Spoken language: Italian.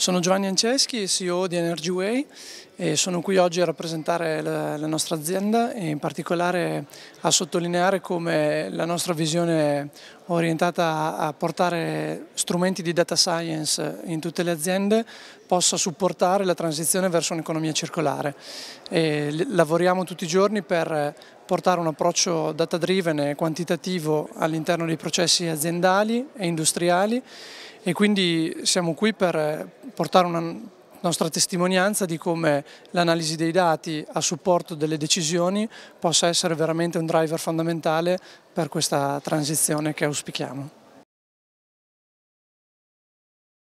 Sono Giovanni Anceschi, CEO di Energy Way e sono qui oggi a rappresentare la, la, nostra azienda e in particolare a sottolineare come la nostra visione orientata a portare strumenti di data science in tutte le aziende possa supportare la transizione verso un'economia circolare. E lavoriamo tutti i giorni per portare un approccio data driven e quantitativo all'interno dei processi aziendali e industriali e quindi siamo qui per portare una nostra testimonianza di come l'analisi dei dati a supporto delle decisioni possa essere veramente un driver fondamentale per questa transizione che auspichiamo.